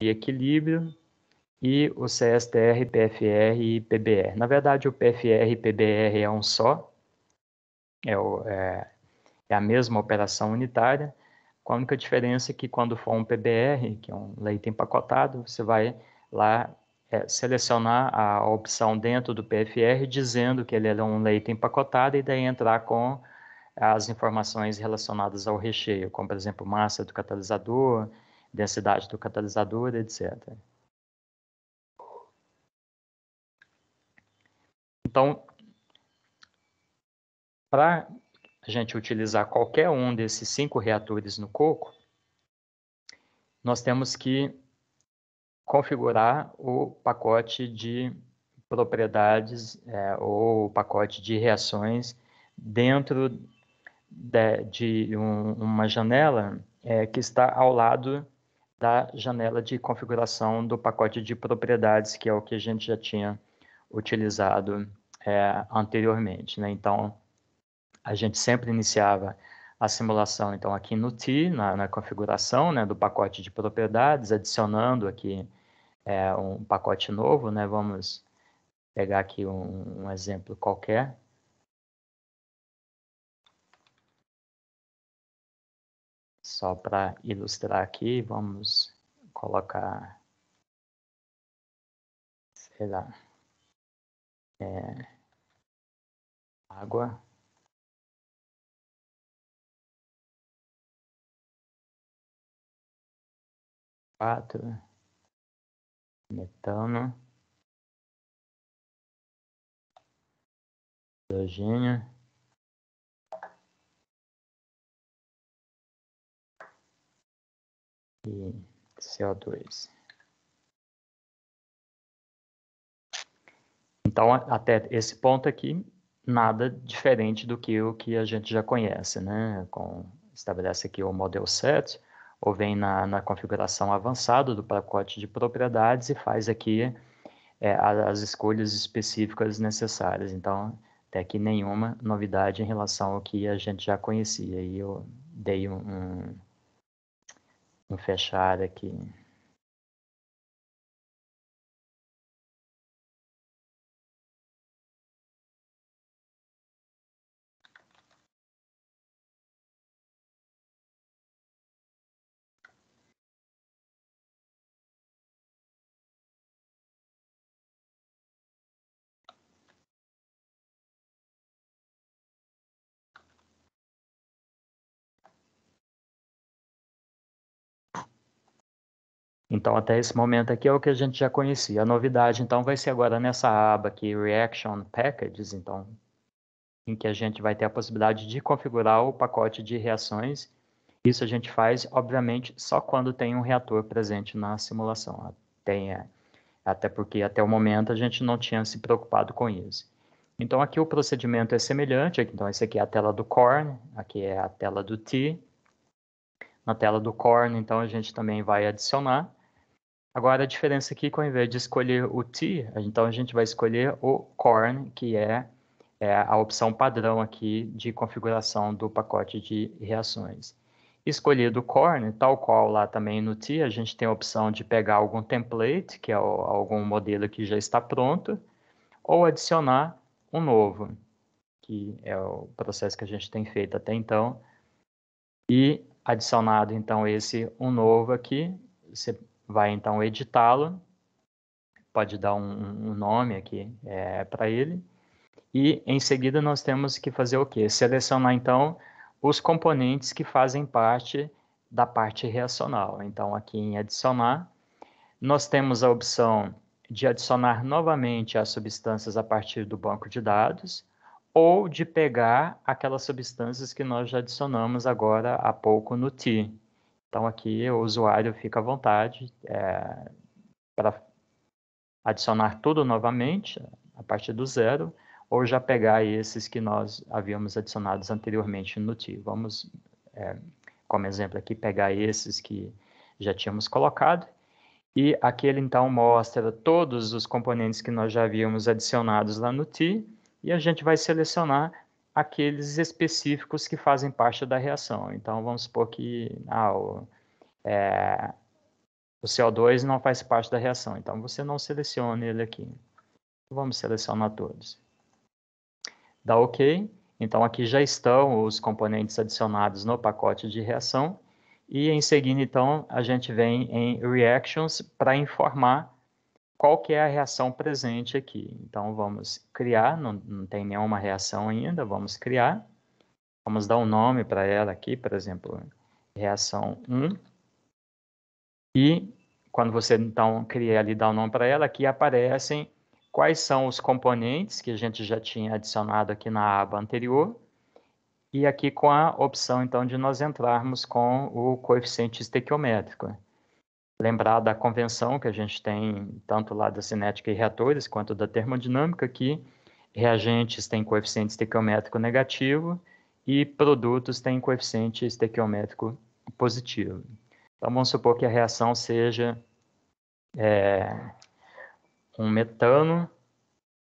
e equilíbrio e o CSTR, PFR e PBR. Na verdade, o PFR e PBR é um só, é, o, é, é a mesma operação unitária, com a única diferença é que quando for um PBR, que é um leite empacotado, você vai lá é, selecionar a opção dentro do PFR dizendo que ele era é um leite empacotado e daí entrar com as informações relacionadas ao recheio, como por exemplo massa do catalisador, densidade do catalisador, etc. Então, para a gente utilizar qualquer um desses cinco reatores no coco, nós temos que configurar o pacote de propriedades é, ou o pacote de reações dentro de, de um, uma janela é, que está ao lado da janela de configuração do pacote de propriedades, que é o que a gente já tinha utilizado é, anteriormente. Né? Então, a gente sempre iniciava a simulação, então, aqui no T, na, na configuração né, do pacote de propriedades, adicionando aqui é, um pacote novo, né? vamos pegar aqui um, um exemplo qualquer, Só para ilustrar aqui, vamos colocar, sei lá, é, água. Quatro, metano, hidrogênio. e CO2. Então, até esse ponto aqui, nada diferente do que o que a gente já conhece, né? Com, estabelece aqui o model set, ou vem na, na configuração avançada do pacote de propriedades e faz aqui é, as escolhas específicas necessárias. Então, até aqui nenhuma novidade em relação ao que a gente já conhecia. E eu dei um, um em fechar aqui Então, até esse momento aqui é o que a gente já conhecia. A novidade, então, vai ser agora nessa aba aqui, Reaction Packages, então, em que a gente vai ter a possibilidade de configurar o pacote de reações. Isso a gente faz, obviamente, só quando tem um reator presente na simulação. Tem, é, até porque até o momento a gente não tinha se preocupado com isso. Então, aqui o procedimento é semelhante. Então, esse aqui é a tela do corn, aqui é a tela do T. Na tela do corn, então, a gente também vai adicionar Agora, a diferença aqui, que ao invés de escolher o T, então a gente vai escolher o corn, que é, é a opção padrão aqui de configuração do pacote de reações. Escolhido o corn, tal qual lá também no T, a gente tem a opção de pegar algum template, que é o, algum modelo que já está pronto, ou adicionar um novo, que é o processo que a gente tem feito até então. E adicionado, então, esse um novo aqui, você vai então editá-lo, pode dar um, um nome aqui é, para ele, e em seguida nós temos que fazer o quê? Selecionar então os componentes que fazem parte da parte reacional. Então aqui em adicionar, nós temos a opção de adicionar novamente as substâncias a partir do banco de dados ou de pegar aquelas substâncias que nós já adicionamos agora há pouco no TI. Então aqui o usuário fica à vontade é, para adicionar tudo novamente a partir do zero ou já pegar esses que nós havíamos adicionados anteriormente no TI. Vamos, é, como exemplo aqui, pegar esses que já tínhamos colocado e aqui ele então mostra todos os componentes que nós já havíamos adicionados lá no TI e a gente vai selecionar aqueles específicos que fazem parte da reação. Então, vamos supor que ah, o, é, o CO2 não faz parte da reação, então você não seleciona ele aqui. Vamos selecionar todos. Dá OK. Então, aqui já estão os componentes adicionados no pacote de reação. E em seguida, então, a gente vem em Reactions para informar qual que é a reação presente aqui. Então, vamos criar, não, não tem nenhuma reação ainda, vamos criar. Vamos dar um nome para ela aqui, por exemplo, reação 1. E quando você, então, cria ali, dá o um nome para ela, aqui aparecem quais são os componentes que a gente já tinha adicionado aqui na aba anterior. E aqui com a opção, então, de nós entrarmos com o coeficiente estequiométrico lembrar da convenção que a gente tem, tanto lá da cinética e reatores, quanto da termodinâmica, que reagentes têm coeficiente estequiométrico negativo e produtos têm coeficiente estequiométrico positivo. Então, vamos supor que a reação seja é, um metano,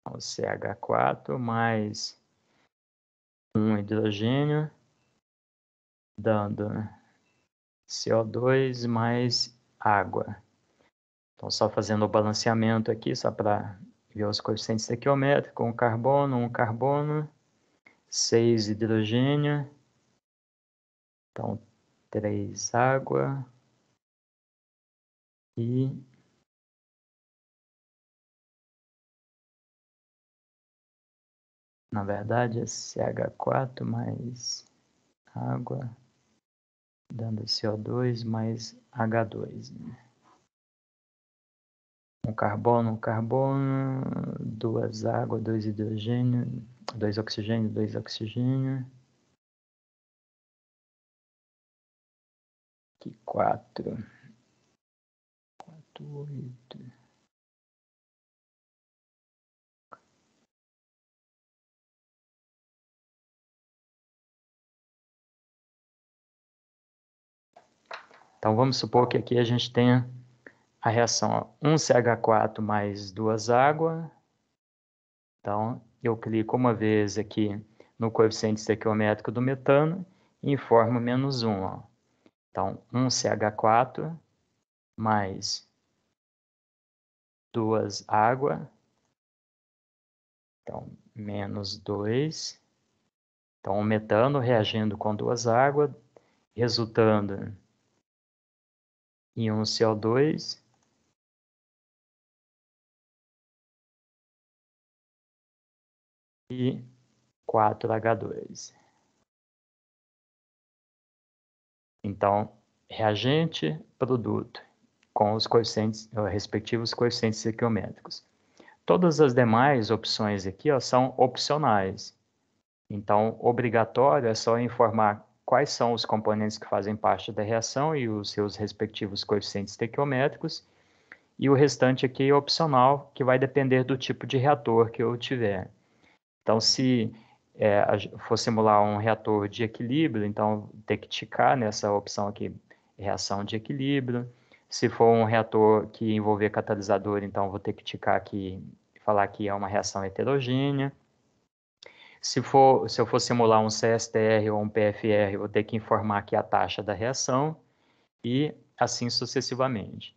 o CH4, mais um hidrogênio, dando CO2 mais água. Então, só fazendo o balanceamento aqui, só para ver os coeficientes estequiométricos, um carbono, um carbono, 6 hidrogênio, então 3 água e na verdade é CH4 mais água dando CO2 mais H2. Né? Um carbono, um carbono, duas águas, dois hidrogênio, dois oxigênio, dois oxigênio. Aqui quatro. Quatro, oito. Então vamos supor que aqui a gente tenha a reação 1CH4 mais 2 água. Então eu clico uma vez aqui no coeficiente estequiométrico do metano e informo menos 1. Ó. Então 1CH4 mais 2 água. Então, menos 2. Então, o metano reagindo com duas águas, resultando e um CO2. E 4H2. Então, reagente, produto, com os coeficientes, eh, respectivos coeficientes estequiométricos. Todas as demais opções aqui ó, são opcionais. Então, obrigatório é só informar quais são os componentes que fazem parte da reação e os seus respectivos coeficientes tequiométricos e o restante aqui é opcional, que vai depender do tipo de reator que eu tiver. Então, se é, for simular um reator de equilíbrio, então tem que ticar nessa opção aqui, reação de equilíbrio. Se for um reator que envolver catalisador, então vou ter que ticar aqui, falar que é uma reação heterogênea. Se, for, se eu for simular um CSTR ou um PFR, eu vou ter que informar aqui a taxa da reação e assim sucessivamente.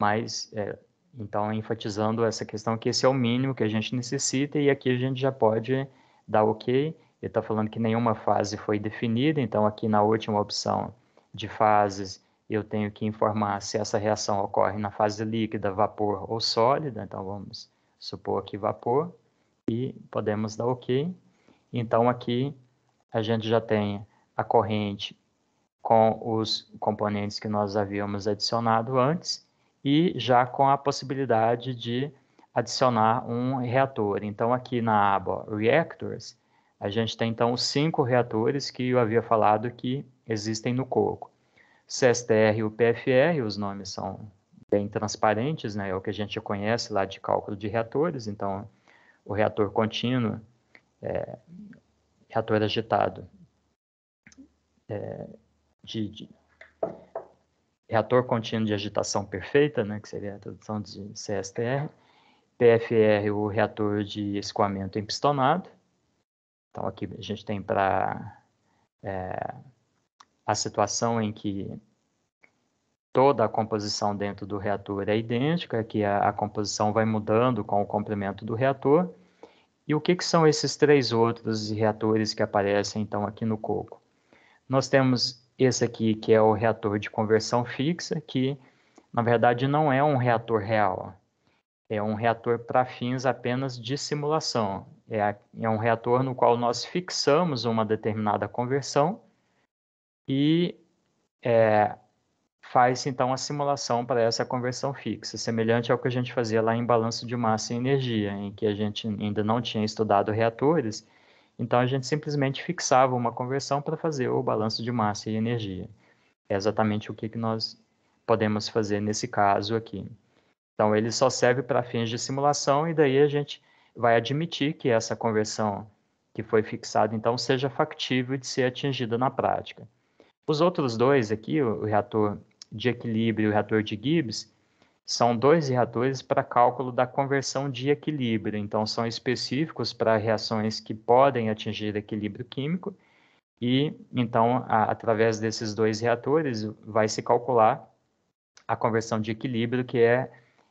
Mas, é, então, enfatizando essa questão que esse é o mínimo que a gente necessita e aqui a gente já pode dar ok. Ele está falando que nenhuma fase foi definida, então aqui na última opção de fases eu tenho que informar se essa reação ocorre na fase líquida, vapor ou sólida, então vamos supor aqui vapor e podemos dar OK. Então, aqui a gente já tem a corrente com os componentes que nós havíamos adicionado antes e já com a possibilidade de adicionar um reator. Então, aqui na aba Reactors, a gente tem então os cinco reatores que eu havia falado que existem no coco. CSTR e o PFR, os nomes são bem transparentes, né? é o que a gente conhece lá de cálculo de reatores, então o reator contínuo, é, reator agitado, é, de, de, reator contínuo de agitação perfeita, né, que seria a tradução de CSTR, PFR, o reator de escoamento empistonado. Então, aqui a gente tem para é, a situação em que toda a composição dentro do reator é idêntica, que a, a composição vai mudando com o comprimento do reator. E o que, que são esses três outros reatores que aparecem então aqui no coco? Nós temos esse aqui que é o reator de conversão fixa, que na verdade não é um reator real, é um reator para fins apenas de simulação. É, a, é um reator no qual nós fixamos uma determinada conversão e é, faz então a simulação para essa conversão fixa, semelhante ao que a gente fazia lá em balanço de massa e energia, em que a gente ainda não tinha estudado reatores, então a gente simplesmente fixava uma conversão para fazer o balanço de massa e energia. É exatamente o que, que nós podemos fazer nesse caso aqui. Então ele só serve para fins de simulação e daí a gente vai admitir que essa conversão que foi fixada então seja factível de ser atingida na prática. Os outros dois aqui, o reator de equilíbrio e o reator de Gibbs são dois reatores para cálculo da conversão de equilíbrio, então são específicos para reações que podem atingir equilíbrio químico, e então, a, através desses dois reatores, vai se calcular a conversão de equilíbrio, que é,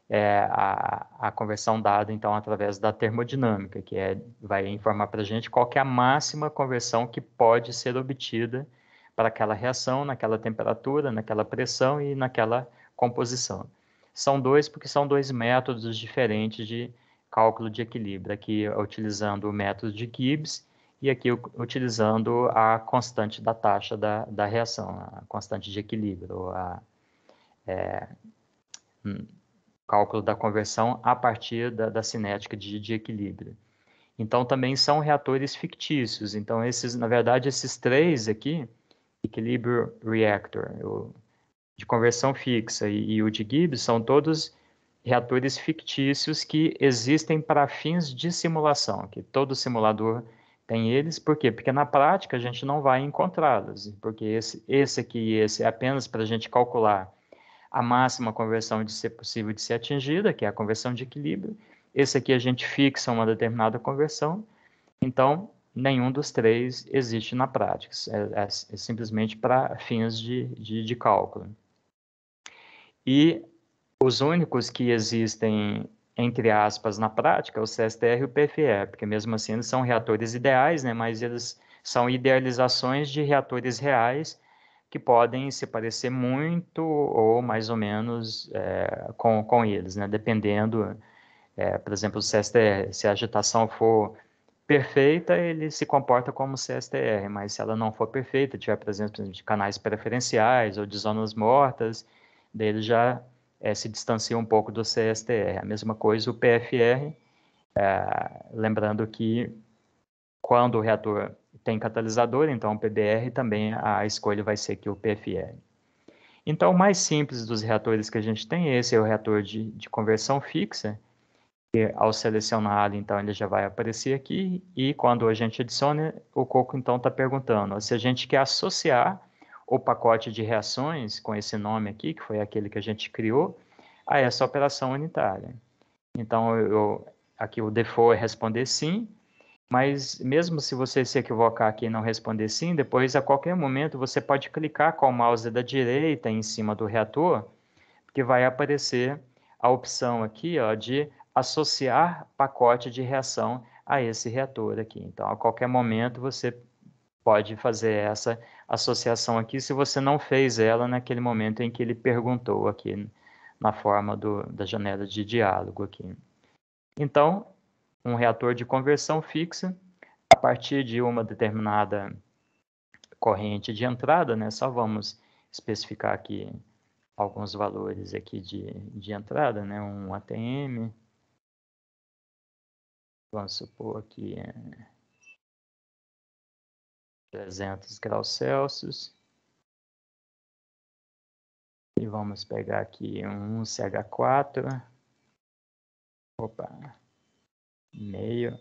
é a, a, conversão dada, então, através da termodinâmica, que é, vai informar para a gente qual é a máxima conversão que pode ser obtida para aquela reação, naquela temperatura, naquela pressão e naquela composição. São dois porque são dois métodos diferentes de cálculo de equilíbrio, aqui utilizando o método de Gibbs e aqui utilizando a constante da taxa da, da reação, a constante de equilíbrio, a, é, um, cálculo da conversão a partir da, da cinética de, de equilíbrio. Então, também são reatores fictícios. Então, esses, na verdade, esses três aqui, equilíbrio Reactor, o de conversão fixa, e, e o de Gibbs são todos reatores fictícios que existem para fins de simulação, que todo simulador tem eles, por quê? Porque na prática a gente não vai encontrá-los, porque esse, esse aqui e esse é apenas para a gente calcular a máxima conversão de ser possível de ser atingida, que é a conversão de equilíbrio, esse aqui a gente fixa uma determinada conversão, então nenhum dos três existe na prática, é, é, é simplesmente para fins de, de, de, cálculo. E os únicos que existem, entre aspas, na prática, é o CSTR e o PFE, porque mesmo assim eles são reatores ideais, né, mas eles são idealizações de reatores reais que podem se parecer muito ou mais ou menos é, com, com eles, né, dependendo, é, por exemplo, o CSTR, se, a agitação for perfeita, ele se comporta como CSTR, mas se ela não for perfeita, tiver presença de canais preferenciais ou de zonas mortas, dele já é, se distancia um pouco do CSTR. A mesma coisa o PFR, é, eh, lembrando que quando o reator tem catalisador, então o PBR também a escolha vai ser que o PFR. Então, o mais simples dos reatores que a gente tem, esse é o reator de, de conversão fixa, e ao selecionar, então, ele já vai aparecer aqui. E quando a gente adiciona, o Coco, então, está perguntando se a gente quer associar o pacote de reações com esse nome aqui, que foi aquele que a gente criou, a essa operação unitária. Então, eu, aqui o default é responder sim, mas mesmo se você se equivocar aqui e não responder sim, depois a qualquer momento você pode clicar com o mouse da direita em cima do reator, que vai aparecer a opção aqui ó, de associar pacote de reação a esse reator aqui. Então, a qualquer momento você pode fazer essa associação aqui, se você não fez ela naquele momento em que ele perguntou aqui na forma do, da janela de diálogo aqui. Então, um reator de conversão fixa, a partir de uma determinada corrente de entrada, né, só vamos especificar aqui alguns valores aqui de, de entrada, né, um ATM, vamos supor aqui, é 300 graus Celsius. E vamos pegar aqui um CH4. Opa, meio.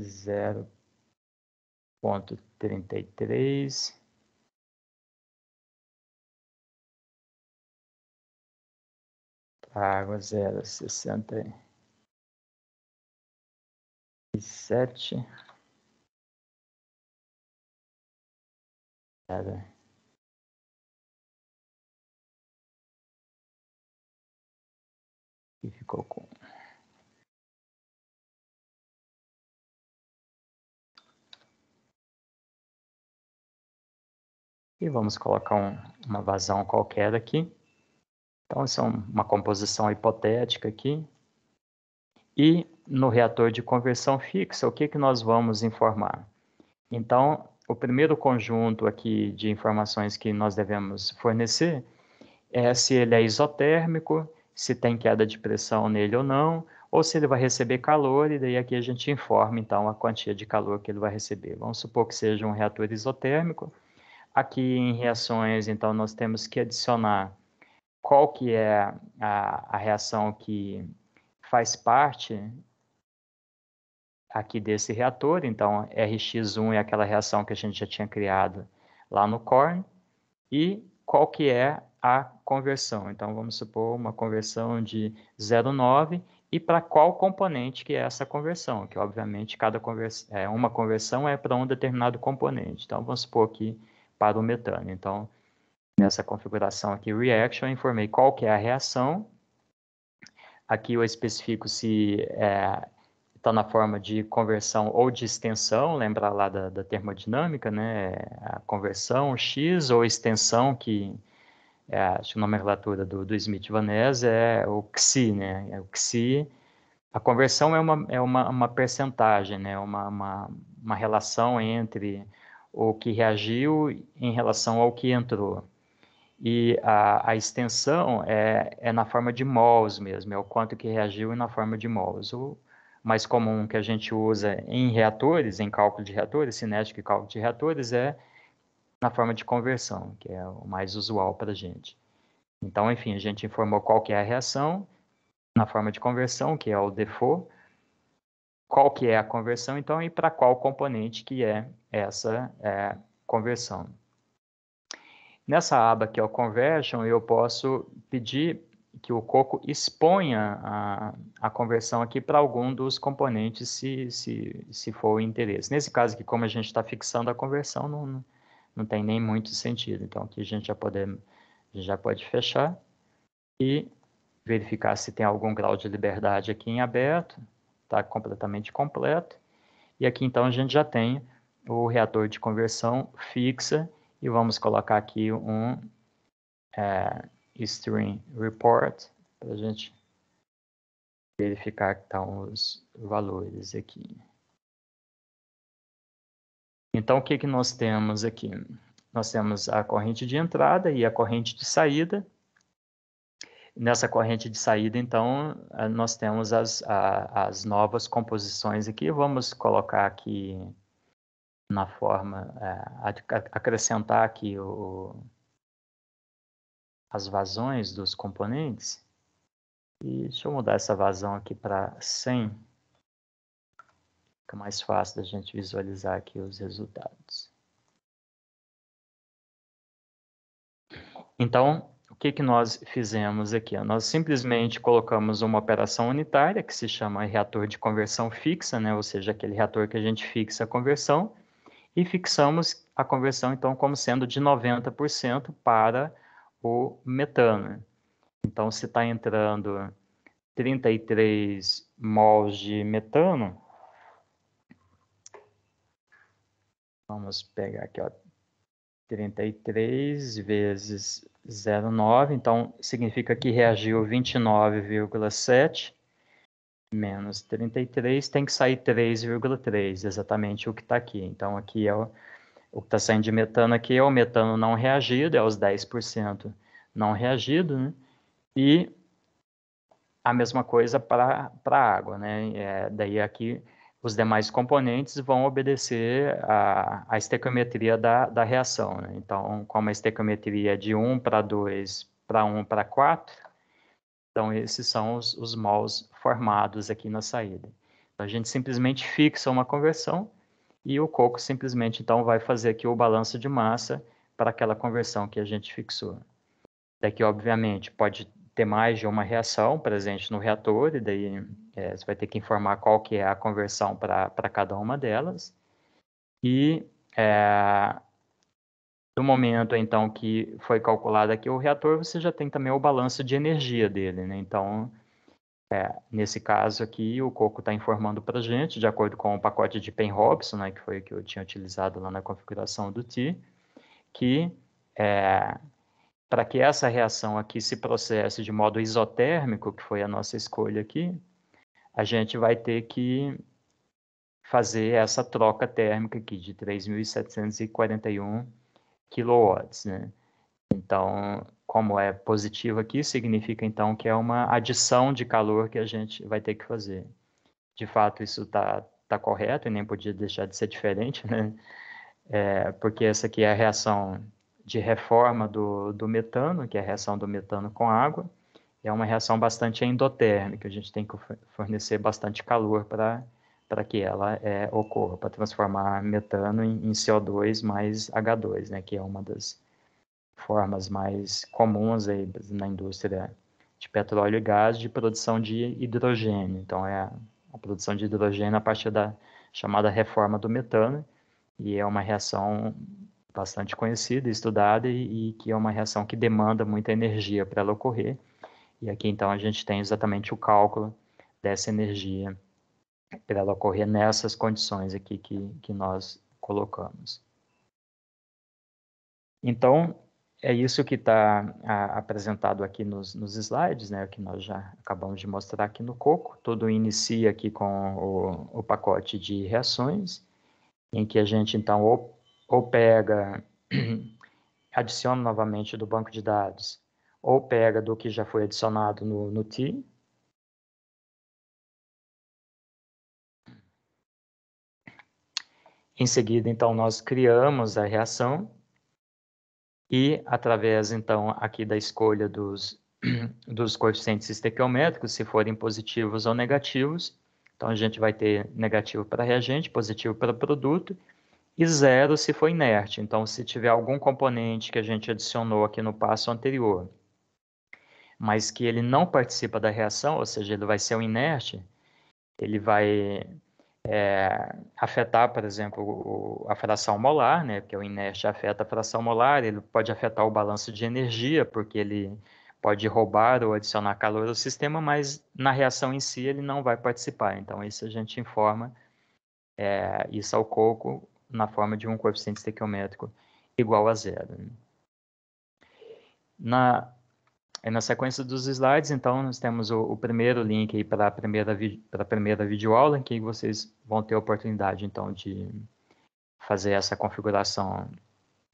Zero ponto trinta e três Água zero, sessenta e sete. Zero. E ficou com. E vamos colocar um, uma vazão qualquer aqui. Então, isso é uma composição hipotética aqui. E no reator de conversão fixa, o que, que nós vamos informar? Então, o primeiro conjunto aqui de informações que nós devemos fornecer é se ele é isotérmico, se tem queda de pressão nele ou não, ou se ele vai receber calor, e daí aqui a gente informa então a quantia de calor que ele vai receber. Vamos supor que seja um reator isotérmico. Aqui em reações, então, nós temos que adicionar qual que é a, a reação que faz parte aqui desse reator. Então, RX1 é aquela reação que a gente já tinha criado lá no CORN. E qual que é a conversão? Então, vamos supor uma conversão de 0,9 e para qual componente que é essa conversão, que obviamente cada convers... é, uma conversão é para um determinado componente. Então, vamos supor aqui para o metano. Então, nessa configuração aqui reaction, eu informei qual que é a reação. Aqui eu especifico se está é, tá na forma de conversão ou de extensão, lembra lá da, da, termodinâmica, né? É a conversão X ou extensão que é, acho que a nomenclatura do, do Smith Vaness é o XI, né? É o XI. A conversão é uma, é uma, uma percentagem, né? uma, uma, uma relação entre o que reagiu em relação ao que entrou. E a, a extensão é, é, na forma de mols mesmo, é o quanto que reagiu na forma de mols. O mais comum que a gente usa em reatores, em cálculo de reatores, cinético e cálculo de reatores, é na forma de conversão, que é o mais usual para a gente. Então, enfim, a gente informou qual que é a reação na forma de conversão, que é o default, qual que é a conversão, então, e para qual componente que é essa é, conversão. Nessa aba aqui, o Conversion, eu posso pedir que o Coco exponha a, a conversão aqui para algum dos componentes, se, se, se for o interesse. Nesse caso aqui, como a gente está fixando a conversão, não, não tem nem muito sentido. Então, aqui a gente já pode, gente já pode fechar e verificar se tem algum grau de liberdade aqui em aberto. Está completamente completo. E aqui, então, a gente já tem o reator de conversão fixa e vamos colocar aqui um é, string report para a gente verificar que estão tá os valores aqui. Então, o que, que nós temos aqui? Nós temos a corrente de entrada e a corrente de saída. Nessa corrente de saída, então, eh, nós temos as, a, as novas composições aqui. Vamos colocar aqui na forma é, acrescentar aqui o, as vazões dos componentes. E deixa eu mudar essa vazão aqui para 100. Fica mais fácil da gente visualizar aqui os resultados. Então, o que, que nós fizemos aqui? Nós simplesmente colocamos uma operação unitária, que se chama reator de conversão fixa, né? ou seja, aquele reator que a gente fixa a conversão, e fixamos a conversão, então, como sendo de 90% para o metano. Então, se está entrando 33 mols de metano, vamos pegar aqui, ó, 33 vezes 0,9, então significa que reagiu 29,7 menos 33 tem que sair 3,3, exatamente o que está aqui. Então, aqui é o, o que está saindo de metano aqui é o metano não reagido, é os 10% não reagido, né? E a mesma coisa para a água, né? É, daí aqui os demais componentes vão obedecer a, a estequiometria da, da reação. Né? Então, como a estequiometria é de 1 para 2 para 1 para 4, então esses são os, os mols formados aqui na saída. Então, a gente simplesmente fixa uma conversão e o coco simplesmente então vai fazer aqui o balanço de massa para aquela conversão que a gente fixou. Daqui, obviamente, pode ter mais de uma reação presente no reator, e daí é, você vai ter que informar qual que é a conversão para cada uma delas. E é, no momento, então, que foi calculado aqui o reator, você já tem também o balanço de energia dele, né? Então, é, nesse caso aqui, o Coco está informando para a gente, de acordo com o pacote de Pen robson né, que foi o que eu tinha utilizado lá na configuração do T, que é, para que essa reação aqui se processe de modo isotérmico, que foi a nossa escolha aqui, a gente vai ter que fazer essa troca térmica aqui de 3.741 kW. Né? Então, como é positivo aqui, significa então que é uma adição de calor que a gente vai ter que fazer. De fato, isso está tá correto e nem podia deixar de ser diferente, né? É, porque essa aqui é a reação de reforma do, do metano, que é a reação do metano com água. É uma reação bastante endotérmica, a gente tem que fornecer bastante calor para que ela é, ocorra, para transformar metano em, em CO2 mais H2, né, que é uma das formas mais comuns aí na indústria de petróleo e gás de produção de hidrogênio. Então, é a produção de hidrogênio a partir da chamada reforma do metano, e é uma reação bastante conhecida, estudada, e, e que é uma reação que demanda muita energia para ela ocorrer. E aqui, então, a gente tem exatamente o cálculo dessa energia para ela ocorrer nessas condições aqui que, que nós colocamos. Então, é isso que está apresentado aqui nos, nos slides, né, que nós já acabamos de mostrar aqui no coco. Tudo inicia aqui com o, o pacote de reações, em que a gente, então, ou, ou pega, adiciona novamente do banco de dados, ou pega do que já foi adicionado no, no T, Em seguida, então, nós criamos a reação e através, então, aqui da escolha dos, dos coeficientes estequiométricos, se forem positivos ou negativos, então a gente vai ter negativo para reagente, positivo para produto, e zero se for inerte. Então, se tiver algum componente que a gente adicionou aqui no passo anterior, mas que ele não participa da reação, ou seja, ele vai ser um inerte, ele vai é, afetar, por exemplo, o, a fração molar, né? Porque o inerte afeta a fração molar, ele pode afetar o balanço de energia, porque ele pode roubar ou adicionar calor ao sistema, mas na reação em si ele não vai participar. Então, isso a gente informa é, isso ao coco na forma de um coeficiente estequiométrico igual a zero. Na, Aí é, na sequência dos slides, então, nós temos o, o primeiro link para a primeira, primeira videoaula, em que vocês vão ter a oportunidade, então, de fazer essa configuração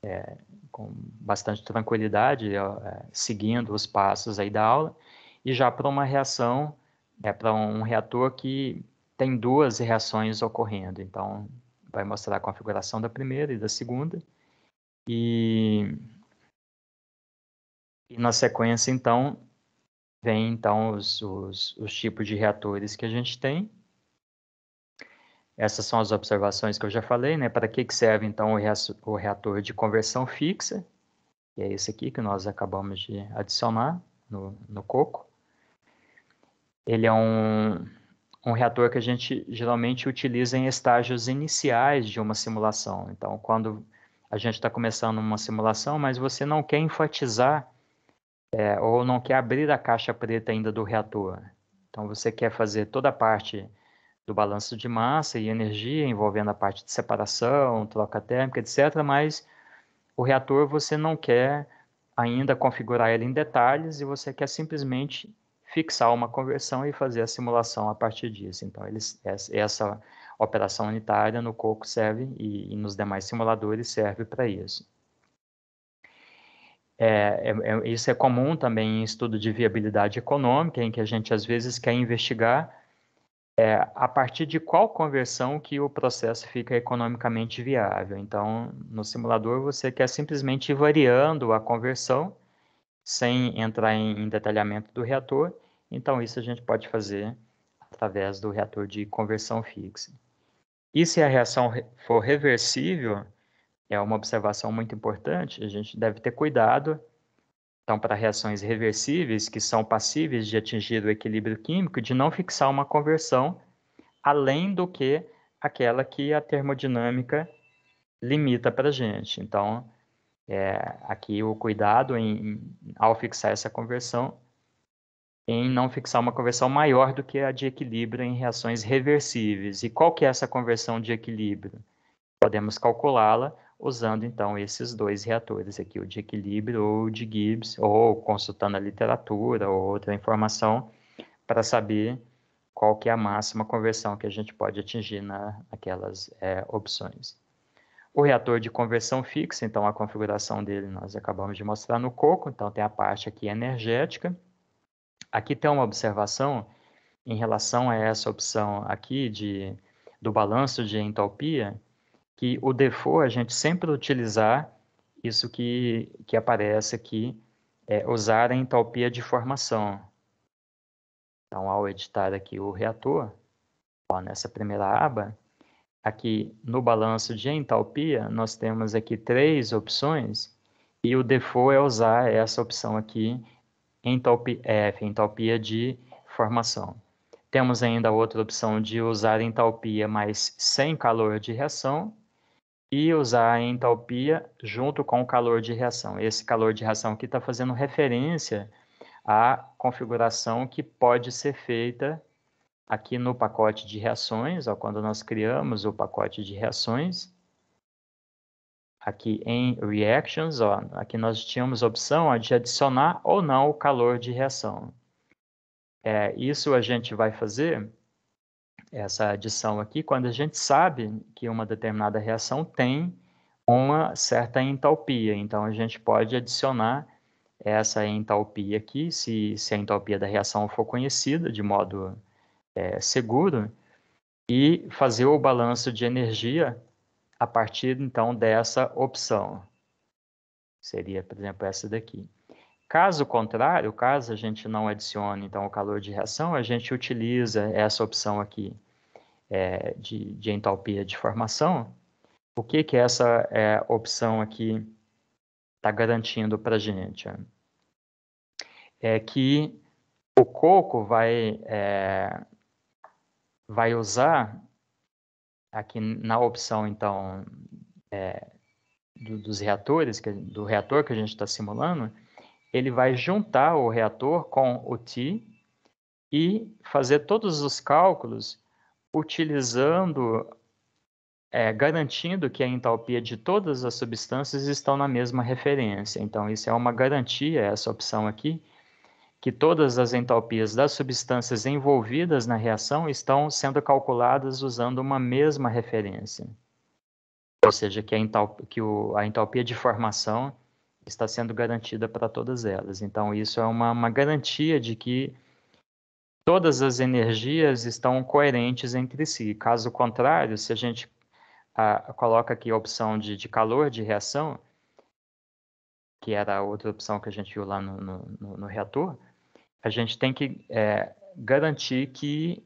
é, com bastante tranquilidade, é, seguindo os passos aí da aula, e já para uma reação, é, para um reator que tem duas reações ocorrendo. Então, vai mostrar a configuração da primeira e da segunda, e e na sequência, então, vem então os, os, os tipos de reatores que a gente tem. Essas são as observações que eu já falei, né? Para que, que serve então o reator de conversão fixa, que é esse aqui que nós acabamos de adicionar no, no coco. Ele é um, um reator que a gente geralmente utiliza em estágios iniciais de uma simulação. Então, quando a gente está começando uma simulação, mas você não quer enfatizar é, ou não quer abrir a caixa preta ainda do reator. Né? Então, você quer fazer toda a parte do balanço de massa e energia, envolvendo a parte de separação, troca térmica, etc., mas o reator você não quer ainda configurar ele em detalhes e você quer simplesmente fixar uma conversão e fazer a simulação a partir disso. Então, eles, essa operação unitária no Coco serve e, e nos demais simuladores serve para isso. É, é, é, isso é comum também em estudo de viabilidade econômica, em que a gente às vezes quer investigar é, a partir de qual conversão que o processo fica economicamente viável. Então, no simulador, você quer simplesmente ir variando a conversão, sem entrar em, em detalhamento do reator. Então, isso a gente pode fazer através do reator de conversão fixa. E se a reação for reversível, é uma observação muito importante, a gente deve ter cuidado então, para reações reversíveis, que são passíveis de atingir o equilíbrio químico, de não fixar uma conversão além do que aquela que a termodinâmica limita para a gente. Então, é, aqui o cuidado em, em, ao fixar essa conversão, em não fixar uma conversão maior do que a de equilíbrio em reações reversíveis. E qual que é essa conversão de equilíbrio? Podemos calculá-la usando então esses dois reatores aqui, o de equilíbrio ou o de Gibbs, ou consultando a literatura ou outra informação para saber qual que é a máxima conversão que a gente pode atingir na, naquelas é, opções. O reator de conversão fixa, então a configuração dele nós acabamos de mostrar no coco, então tem a parte aqui energética. Aqui tem uma observação em relação a essa opção aqui de, do balanço de entalpia, que o default é a gente sempre utilizar isso que, que aparece aqui, é usar a entalpia de formação. Então, ao editar aqui o reator, ó, nessa primeira aba, aqui no balanço de entalpia, nós temos aqui três opções, e o default é usar essa opção aqui, entalpia é, F, entalpia de formação. Temos ainda outra opção de usar entalpia, mas sem calor de reação, e usar a entalpia junto com o calor de reação. Esse calor de reação aqui está fazendo referência à configuração que pode ser feita aqui no pacote de reações, ó, quando nós criamos o pacote de reações, aqui em Reactions, ó, aqui nós tínhamos a opção ó, de adicionar ou não o calor de reação. É, isso a gente vai fazer essa adição aqui quando a gente sabe que uma determinada reação tem uma certa entalpia. Então, a gente pode adicionar essa entalpia aqui, se, se a entalpia da reação for conhecida de modo é, seguro, e fazer o balanço de energia a partir, então, dessa opção. Seria, por exemplo, essa daqui. Caso contrário, caso a gente não adicione então o calor de reação, a gente utiliza essa opção aqui é, de, de, entalpia de formação. O que que essa é, opção aqui está garantindo para a gente? É que o coco vai, é, vai usar aqui na opção então é, do, dos reatores, que, do reator que a gente está simulando, ele vai juntar o reator com o T e fazer todos os cálculos utilizando, é, garantindo que a entalpia de todas as substâncias estão na mesma referência. Então, isso é uma garantia, essa opção aqui, que todas as entalpias das substâncias envolvidas na reação estão sendo calculadas usando uma mesma referência. Ou seja, que a, entalpia, que o, a entalpia de formação está sendo garantida para todas elas. Então, isso é uma, uma garantia de que todas as energias estão coerentes entre si. Caso contrário, se a gente a, ah, coloca aqui a opção de, de calor de reação, que era a outra opção que a gente viu lá no, no, no reator, a gente tem que é, garantir que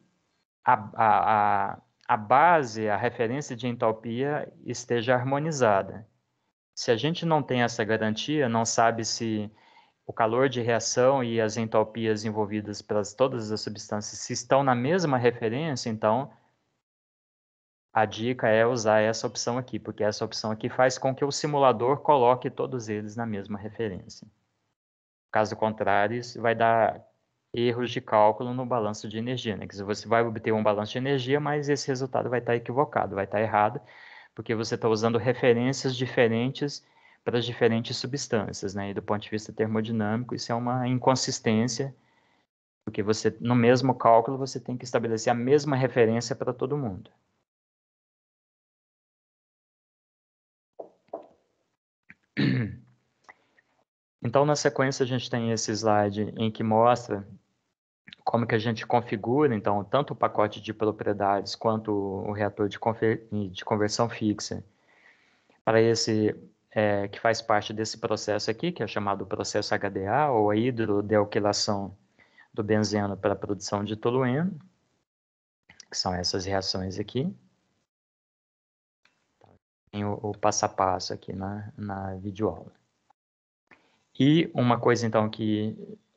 a, a, a, a base, a referência de entalpia esteja harmonizada. Se a gente não tem essa garantia, não sabe se o calor de reação e as entalpias envolvidas pelas todas as substâncias se estão na mesma referência, então a dica é usar essa opção aqui, porque essa opção aqui faz com que o simulador coloque todos eles na mesma referência. Caso contrário, isso vai dar erros de cálculo no balanço de energia, né? Que você vai obter um balanço de energia, mas esse resultado vai estar equivocado, vai estar errado, porque você está usando referências diferentes para as diferentes substâncias, né? E do ponto de vista termodinâmico, isso é uma inconsistência, porque você no mesmo cálculo você tem que estabelecer a mesma referência para todo mundo. Então, na sequência, a gente tem esse slide em que mostra como que a gente configura, então, tanto o pacote de propriedades quanto o reator de, de conversão fixa para esse é, que faz parte desse processo aqui, que é chamado processo HDA, ou a hidrodealquilação do benzeno para a produção de tolueno, que são essas reações aqui. Tem o, o passo a passo aqui na, na videoaula. E uma coisa, então, que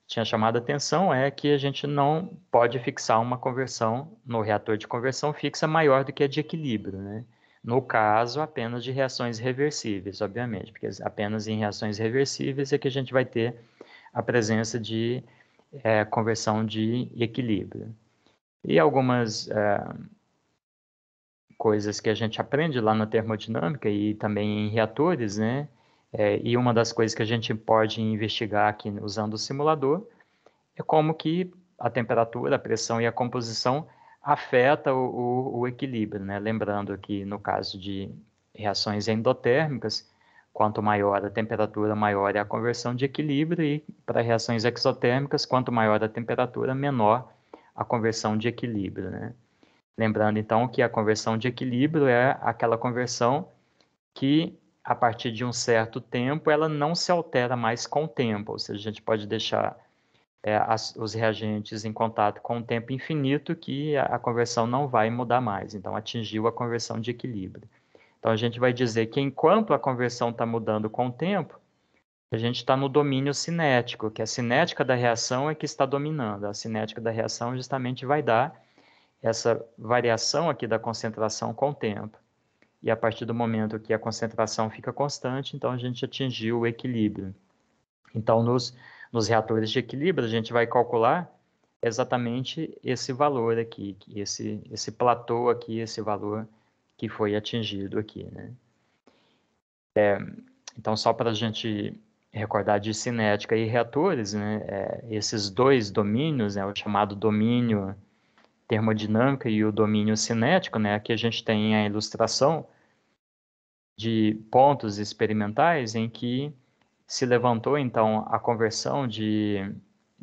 tinha chamado a atenção é que a gente não pode fixar uma conversão no reator de conversão fixa maior do que a de equilíbrio, né? No caso, apenas de reações reversíveis, obviamente, porque apenas em reações reversíveis é que a gente vai ter a presença de é, conversão de equilíbrio. E algumas é, coisas que a gente aprende lá na termodinâmica e também em reatores, né? É, e uma das coisas que a gente pode investigar aqui usando o simulador é como que a temperatura, a pressão e a composição afeta o, o, o equilíbrio, né? Lembrando que no caso de reações endotérmicas, quanto maior a temperatura, maior é a conversão de equilíbrio, e para reações exotérmicas, quanto maior a temperatura, menor a conversão de equilíbrio, né? Lembrando, então, que a conversão de equilíbrio é aquela conversão que a partir de um certo tempo, ela não se altera mais com o tempo, ou seja, a gente pode deixar é, as, os reagentes em contato com o tempo infinito que a, a conversão não vai mudar mais, então atingiu a conversão de equilíbrio. Então a gente vai dizer que enquanto a conversão está mudando com o tempo, a gente está no domínio cinético, que a cinética da reação é que está dominando. A cinética da reação justamente vai dar essa variação aqui da concentração com o tempo e a partir do momento que a concentração fica constante, então a gente atingiu o equilíbrio. Então, nos, nos reatores de equilíbrio, a gente vai calcular exatamente esse valor aqui, esse, esse platô aqui, esse valor que foi atingido aqui. Né? É, então, só para a gente recordar de cinética e reatores, né, é, esses dois domínios, né, o chamado domínio termodinâmica e o domínio cinético, né? Aqui a gente tem a ilustração de pontos experimentais em que se levantou então a conversão de,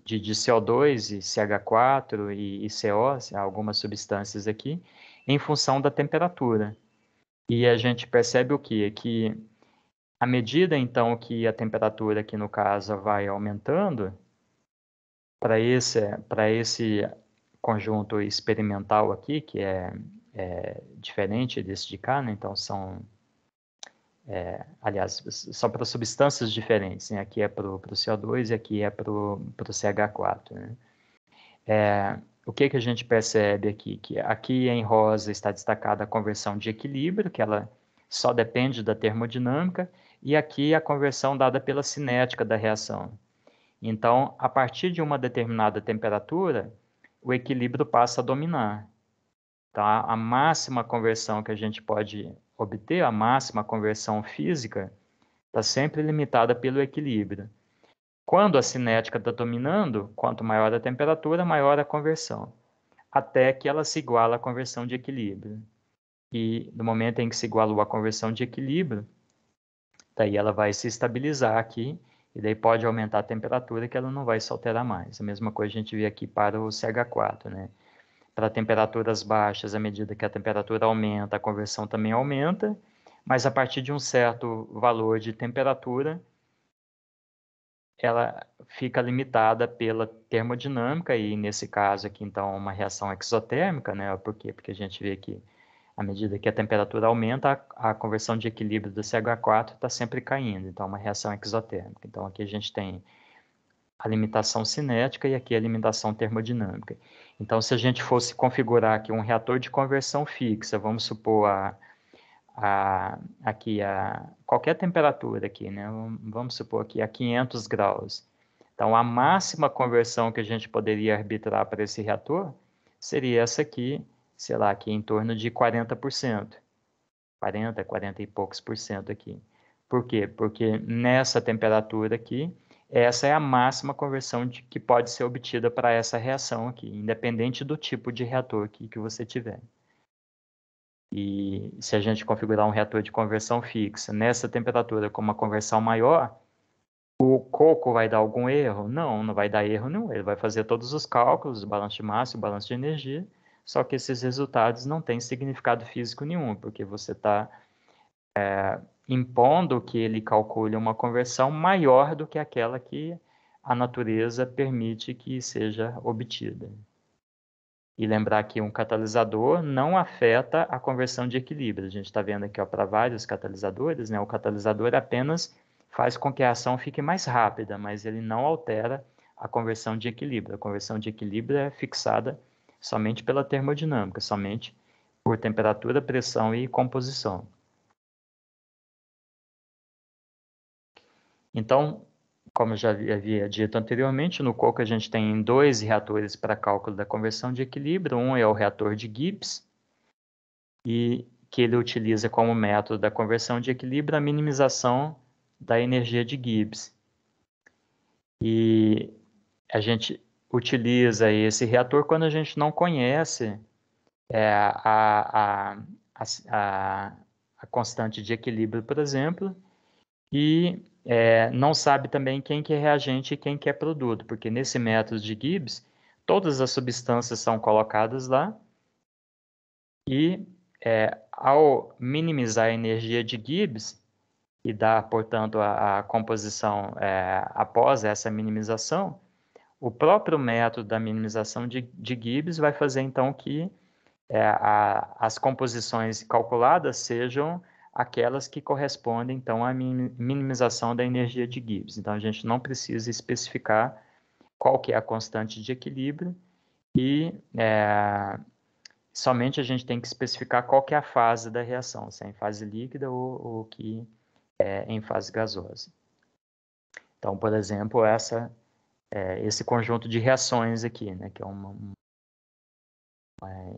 de, de CO2 e CH4 e, e CO, algumas substâncias aqui, em função da temperatura. E a gente percebe o quê? Que à medida então que a temperatura aqui no caso vai aumentando, para esse, esse conjunto experimental aqui, que é, é diferente desse de cá, né? então são, é, aliás, são para substâncias diferentes, né? aqui é para o CO2 e aqui é para o CH4. Né? É, o que, que a gente percebe aqui? Que aqui em rosa está destacada a conversão de equilíbrio, que ela só depende da termodinâmica, e aqui a conversão dada pela cinética da reação. Então, a partir de uma determinada temperatura, o equilíbrio passa a dominar. Tá? A máxima conversão que a gente pode obter, a máxima conversão física, está sempre limitada pelo equilíbrio. Quando a cinética está dominando, quanto maior a temperatura, maior a conversão, até que ela se iguala à conversão de equilíbrio. E no momento em que se igualou à conversão de equilíbrio, daí ela vai se estabilizar aqui e daí pode aumentar a temperatura que ela não vai se alterar mais. A mesma coisa a gente vê aqui para o CH4, né? Para temperaturas baixas, à medida que a temperatura aumenta, a conversão também aumenta, mas a partir de um certo valor de temperatura, ela fica limitada pela termodinâmica e nesse caso aqui então uma reação exotérmica, né? Por quê? Porque a gente vê que à medida que a temperatura aumenta, a, a conversão de equilíbrio do CH4 está sempre caindo, então é uma reação exotérmica. Então aqui a gente tem a limitação cinética e aqui a limitação termodinâmica. Então, se a gente fosse configurar aqui um reator de conversão fixa, vamos supor a, a, aqui a qualquer temperatura aqui, né? Vamos supor aqui a 500 graus. Então, a máxima conversão que a gente poderia arbitrar para esse reator seria essa aqui, sei lá, aqui em torno de 40%. 40, 40 e poucos por cento aqui. Por quê? Porque nessa temperatura aqui, essa é a máxima conversão de, que pode ser obtida para essa reação aqui, independente do tipo de reator que, que você tiver. E se a gente configurar um reator de conversão fixa nessa temperatura com uma conversão maior, o coco vai dar algum erro? Não, não vai dar erro nenhum. Ele vai fazer todos os cálculos, o balanço de massa, o balanço de energia, só que esses resultados não têm significado físico nenhum, porque você está é, eh, impondo que ele calcule uma conversão maior do que aquela que a natureza permite que seja obtida. E lembrar que um catalisador não afeta a conversão de equilíbrio. A gente está vendo aqui para vários catalisadores, né? o catalisador apenas faz com que a ação fique mais rápida, mas ele não altera a conversão de equilíbrio. A conversão de equilíbrio é fixada somente pela termodinâmica, somente por temperatura, pressão e composição. Então, como eu já havia dito anteriormente, no coco a gente tem dois reatores para cálculo da conversão de equilíbrio. Um é o reator de Gibbs, e que ele utiliza como método da conversão de equilíbrio a minimização da energia de Gibbs. E a gente utiliza esse reator quando a gente não conhece é, a, a, a, a, constante de equilíbrio, por exemplo, e é, não sabe também quem que é reagente e quem que é produto, porque nesse método de Gibbs, todas as substâncias são colocadas lá e é, ao minimizar a energia de Gibbs e dar, portanto, a, composição é, após essa minimização, o próprio método da minimização de, de Gibbs vai fazer então que é, a, as composições calculadas sejam aquelas que correspondem então à minimização da energia de Gibbs. Então a gente não precisa especificar qual que é a constante de equilíbrio e é, somente a gente tem que especificar qual que é a fase da reação, se é em fase líquida ou, ou que é em fase gasosa. Então, por exemplo, essa é, esse conjunto de reações aqui, né, que é uma, uma, é,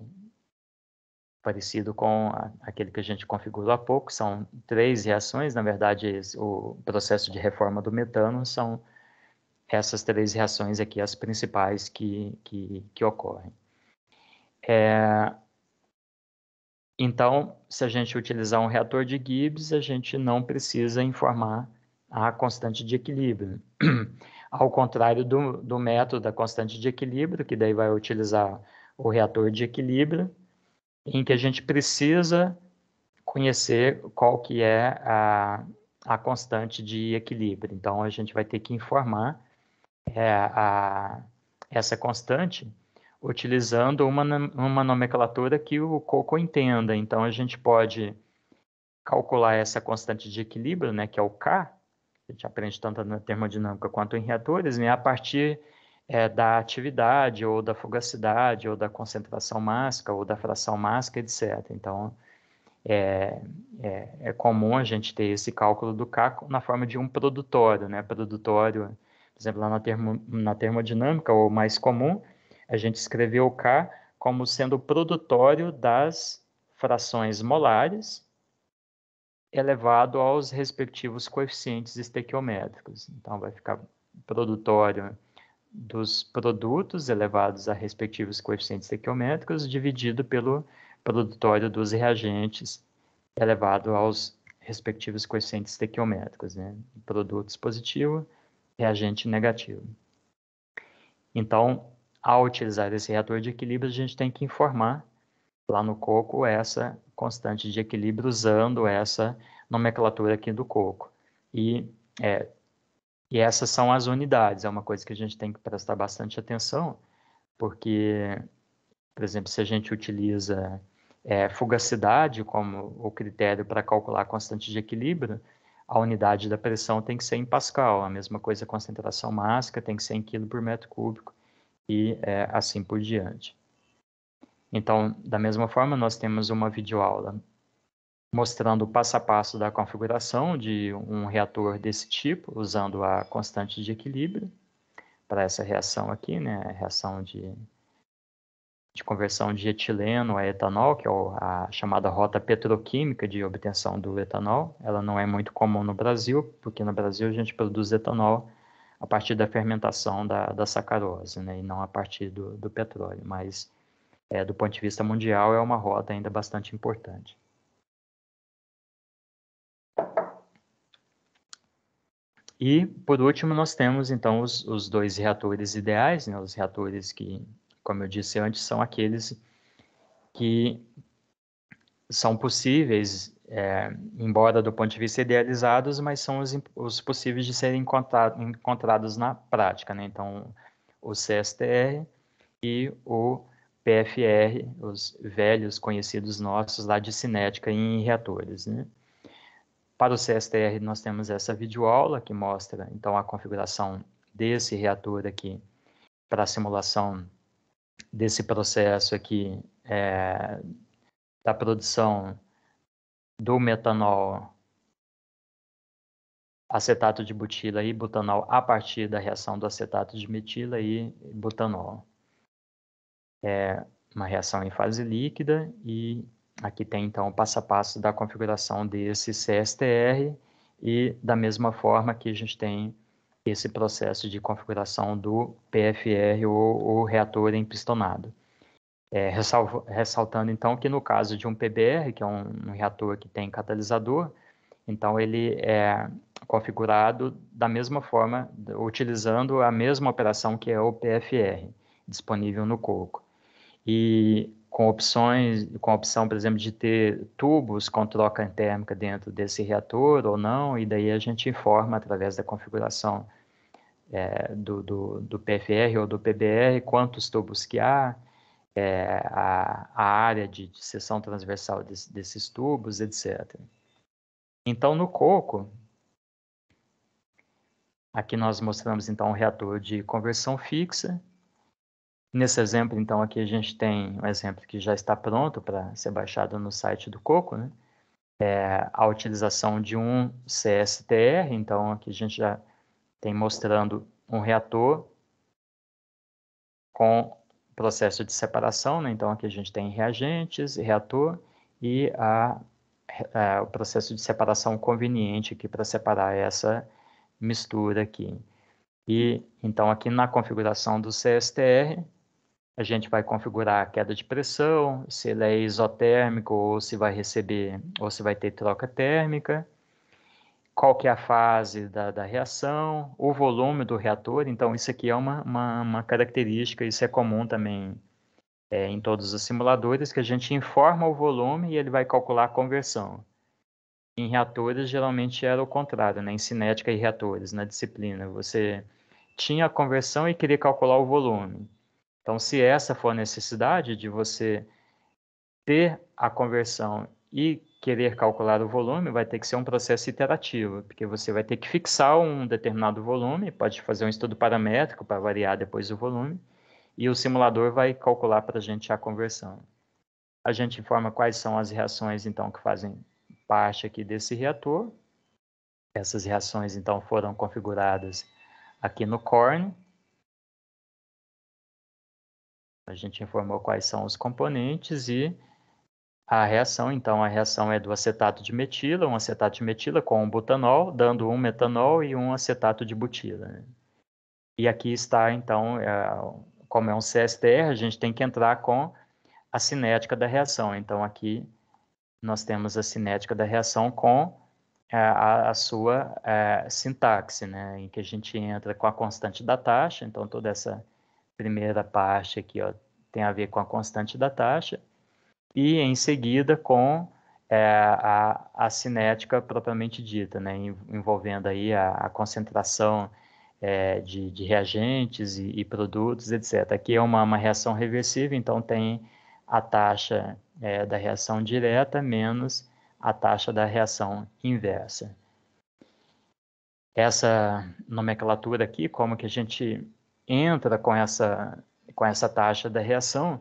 parecido com a, aquele que a gente configurou há pouco, são três reações, na verdade o processo de reforma do metano são essas três reações aqui as principais que, que, que ocorrem. É, então, se a gente utilizar um reator de Gibbs, a gente não precisa informar a constante de equilíbrio ao contrário do, do método da constante de equilíbrio, que daí vai utilizar o reator de equilíbrio, em que a gente precisa conhecer qual que é a, a constante de equilíbrio. Então, a gente vai ter que informar é, a, essa constante utilizando uma, uma nomenclatura que o Coco entenda. Então, a gente pode calcular essa constante de equilíbrio, né, que é o K, a gente aprende tanto na termodinâmica quanto em reatores, né, a partir é, da atividade, ou da fugacidade, ou da concentração máxima ou da fração máxima, etc. Então, é, é, é, comum a gente ter esse cálculo do K na forma de um produtório, né, produtório, por exemplo, lá na, termo, na termodinâmica, ou mais comum, a gente escreveu o K como sendo o produtório das frações molares, elevado aos respectivos coeficientes estequiométricos. Então, vai ficar produtório dos produtos elevados a respectivos coeficientes estequiométricos dividido pelo produtório dos reagentes elevado aos respectivos coeficientes estequiométricos, né? Produtos positivo, reagente negativo. Então, ao utilizar esse reator de equilíbrio, a gente tem que informar lá no coco essa constante de equilíbrio usando essa nomenclatura aqui do coco. E, é, e essas são as unidades, é uma coisa que a gente tem que prestar bastante atenção, porque, por exemplo, se a gente utiliza é, fugacidade como o critério para calcular a constante de equilíbrio, a unidade da pressão tem que ser em pascal, a mesma coisa a concentração máxima tem que ser em quilo por metro cúbico e é, assim por diante. Então, da mesma forma, nós temos uma videoaula mostrando o passo a passo da configuração de um reator desse tipo, usando a constante de equilíbrio para essa reação aqui, né, a reação de, de conversão de etileno a etanol, que é a chamada rota petroquímica de obtenção do etanol. Ela não é muito comum no Brasil, porque no Brasil a gente produz etanol a partir da fermentação da, da sacarose, né, e não a partir do, do petróleo, mas é, do ponto de vista mundial, é uma rota ainda bastante importante. E, por último, nós temos então os, os dois reatores ideais, né, os reatores que, como eu disse antes, são aqueles que são possíveis, é, embora do ponto de vista idealizados, mas são os, os possíveis de serem encontrado, encontrados na prática. Né? Então, o CSTR e o PFR, os velhos conhecidos nossos lá de cinética em reatores. Né? Para o CSTR, nós temos essa videoaula que mostra, então, a configuração desse reator aqui para a simulação desse processo aqui é, da produção do metanol acetato de butila e butanol a partir da reação do acetato de metila e butanol é uma reação em fase líquida e aqui tem então o passo a passo da configuração desse CSTR e da mesma forma que a gente tem esse processo de configuração do PFR ou, reator empistonado. É, ressaltando então que no caso de um PBR, que é um, um reator que tem catalisador, então ele é configurado da mesma forma, utilizando a mesma operação que é o PFR, disponível no coco e com opções, com a opção, por exemplo, de ter tubos com troca térmica dentro desse reator ou não, e daí a gente informa através da configuração é, do, do, do, PFR ou do PBR quantos tubos que há, é, a, a, área de, de seção transversal desses tubos, etc. Então, no coco, aqui nós mostramos então um reator de conversão fixa, Nesse exemplo, então, aqui a gente tem um exemplo que já está pronto para ser baixado no site do Coco, né? É a utilização de um CSTR, então aqui a gente já tem mostrando um reator com processo de separação, né? então aqui a gente tem reagentes, reator e a, a, é, o processo de separação conveniente aqui para separar essa mistura aqui. E então aqui na configuração do CSTR, a gente vai configurar a queda de pressão, se ele é isotérmico ou se vai receber ou se vai ter troca térmica, qual que é a fase da, da reação, o volume do reator. Então, isso aqui é uma, uma, uma característica, isso é comum também é, em todos os simuladores, que a gente informa o volume e ele vai calcular a conversão. Em reatores, geralmente era o contrário, né? em cinética e reatores, na disciplina. Você tinha a conversão e queria calcular o volume. Então, se essa for a necessidade de você ter a conversão e querer calcular o volume, vai ter que ser um processo iterativo, porque você vai ter que fixar um determinado volume, pode fazer um estudo paramétrico para variar depois o volume, e o simulador vai calcular para a gente a conversão. A gente informa quais são as reações, então, que fazem parte aqui desse reator. Essas reações, então, foram configuradas aqui no CORN, a gente informou quais são os componentes e a reação. Então, a reação é do acetato de metila, um acetato de metila com um butanol, dando um metanol e um acetato de butila. Né? E aqui está, então, é, como é um CSTR, a gente tem que entrar com a cinética da reação. Então, aqui nós temos a cinética da reação com é, a, a sua a é, sintaxe, né, em que a gente entra com a constante da taxa, então toda essa primeira parte aqui ó, tem a ver com a constante da taxa, e em seguida com é, a, a cinética propriamente dita, né, envolvendo aí a, a concentração é, de, de, reagentes e, e, produtos, etc. Aqui é uma, uma reação reversiva, então tem a taxa é, da reação direta menos a taxa da reação inversa. Essa nomenclatura aqui, como que a gente entra com essa, com essa taxa da reação.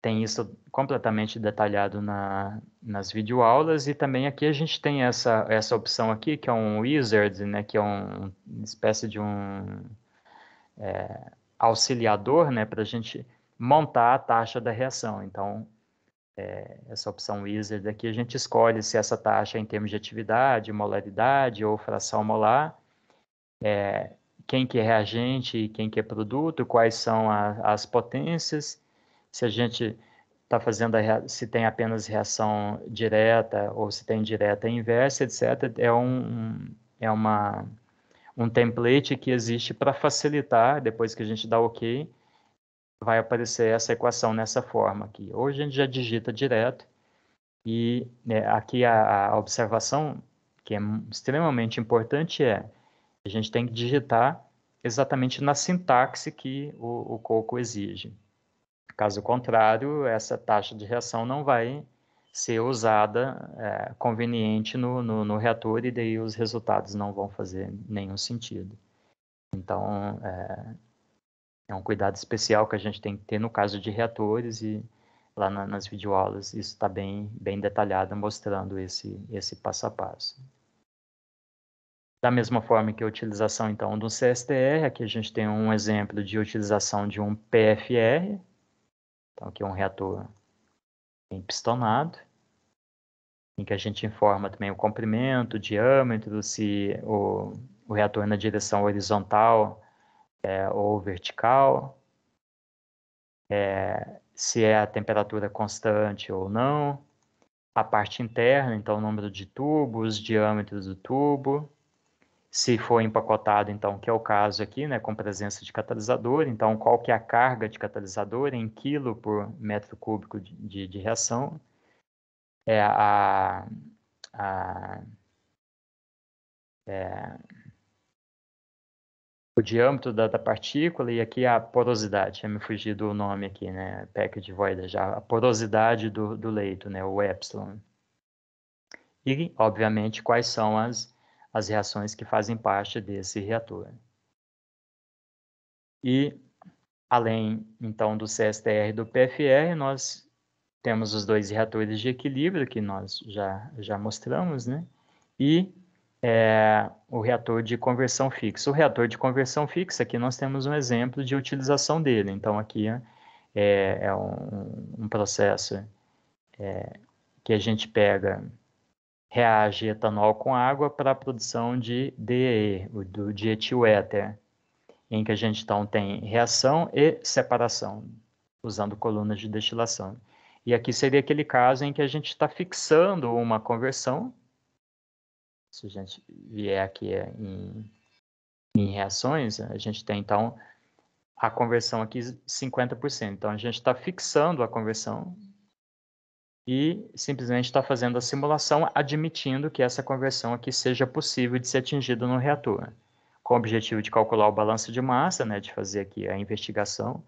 Tem isso completamente detalhado na, nas videoaulas e também aqui a gente tem essa, essa opção aqui, que é um wizard, né, que é um, uma espécie de um é, auxiliador né, para a gente montar a taxa da reação. Então, é, essa opção wizard aqui, a gente escolhe se essa taxa é em termos de atividade, molaridade ou fração molar. É, quem que é reagente e quem que é produto, quais são a, as potências, se a gente está fazendo a, se tem apenas reação direta ou se tem direta inversa, etc. É um, é uma, um template que existe para facilitar, depois que a gente dá OK, vai aparecer essa equação nessa forma aqui. Hoje a gente já digita direto e né, aqui a, a observação que é extremamente importante é a gente tem que digitar exatamente na sintaxe que o, o coco exige. Caso contrário, essa taxa de reação não vai ser usada é, conveniente no, no, no, reator e daí os resultados não vão fazer nenhum sentido. Então, é, é um cuidado especial que a gente tem que ter no caso de reatores e lá na, nas videoaulas isso está bem, bem detalhado mostrando esse, esse passo a passo. Da mesma forma que a utilização, então, do CSTR, aqui a gente tem um exemplo de utilização de um PFR, então aqui é um reator pistonado, em que a gente informa também o comprimento, o diâmetro, se o, o reator na direção horizontal é, ou vertical, é, se é a temperatura constante ou não, a parte interna, então o número de tubos, diâmetro do tubo, se for empacotado, então, que é o caso aqui, né, com presença de catalisador, então qual que é a carga de catalisador em quilo por metro cúbico de, de, de reação, é a, a é, o diâmetro da, da, partícula e aqui a porosidade, já me fugi do nome aqui, né, package void, já a porosidade do, do leito, né, o epsilon. E, obviamente, quais são as as reações que fazem parte desse reator. E, além, então, do CSTR e do PFR, nós temos os dois reatores de equilíbrio, que nós já, já mostramos, né? E é, o reator de conversão fixa. O reator de conversão fixa, aqui nós temos um exemplo de utilização dele. Então, aqui é, é um, um processo é, que a gente pega reage etanol com água para a produção de DEE, do dietiléter, em que a gente então tem reação e separação, usando colunas de destilação. E aqui seria aquele caso em que a gente está fixando uma conversão, se a gente vier aqui é, em, em reações, a gente tem então a conversão aqui 50%. Então a gente está fixando a conversão e simplesmente está fazendo a simulação admitindo que essa conversão aqui seja possível de ser atingida no reator, né? com o objetivo de calcular o balanço de massa, né, de fazer aqui a investigação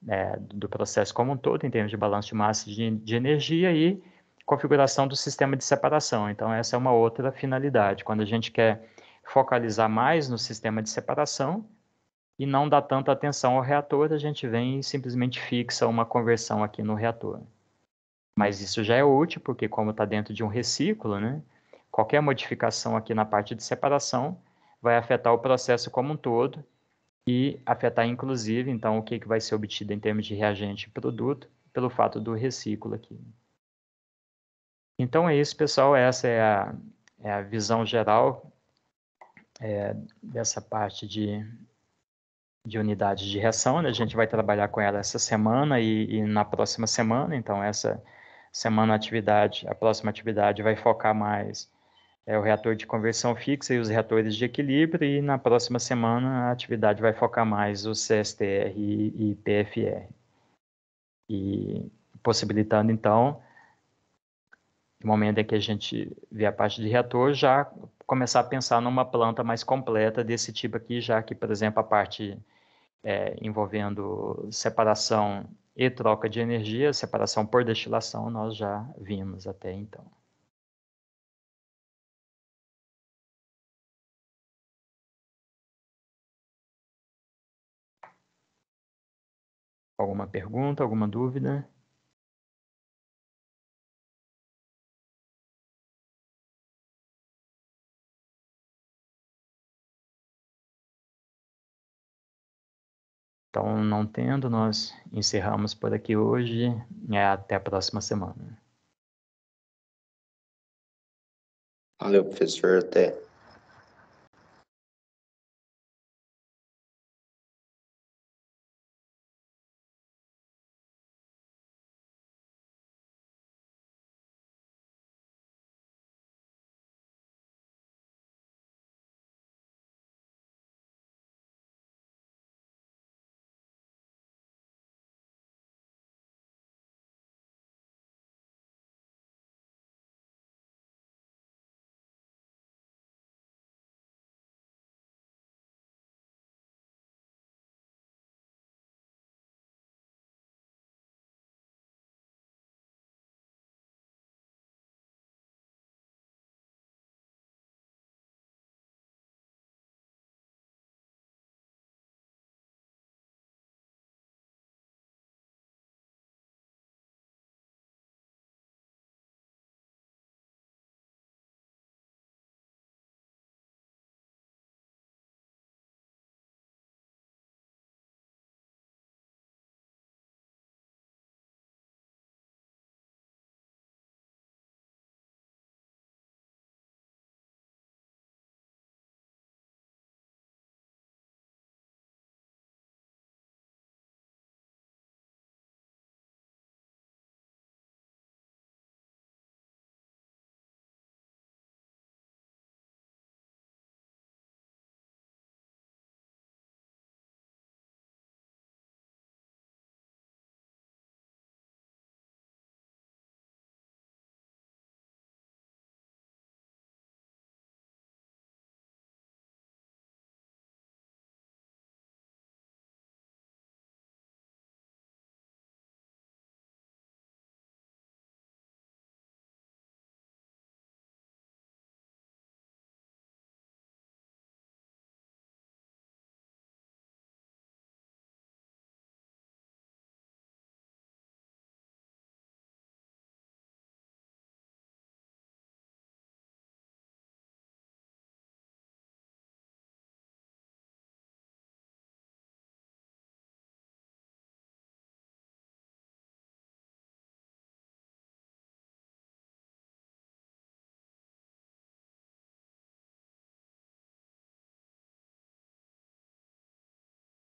né, do processo como um todo, em termos de balanço de massa de, de energia e configuração do sistema de separação. Então, essa é uma outra finalidade. Quando a gente quer focalizar mais no sistema de separação, e não dar tanta atenção ao reator, a gente vem e simplesmente fixa uma conversão aqui no reator. Mas isso já é útil porque como está dentro de um reciclo, né, qualquer modificação aqui na parte de separação vai afetar o processo como um todo e afetar inclusive então o que, que vai ser obtido em termos de reagente e produto pelo fato do reciclo aqui. Então é isso, pessoal. Essa é a, é a visão geral é, dessa parte de, de unidades de reação. Né? A gente vai trabalhar com ela essa semana e, e na próxima semana. Então essa semana a atividade, a próxima atividade vai focar mais é, o reator de conversão fixa e os reatores de equilíbrio, e na próxima semana a atividade vai focar mais o CSTR e, e PFR. E possibilitando, então, no momento em que a gente vê a parte de reator, já começar a pensar numa planta mais completa desse tipo aqui, já que, por exemplo, a parte é, envolvendo separação e troca de energia, separação por destilação, nós já vimos até então. Alguma pergunta, alguma dúvida? Então, não tendo, nós encerramos por aqui hoje e até a próxima semana. Valeu, professor. Até.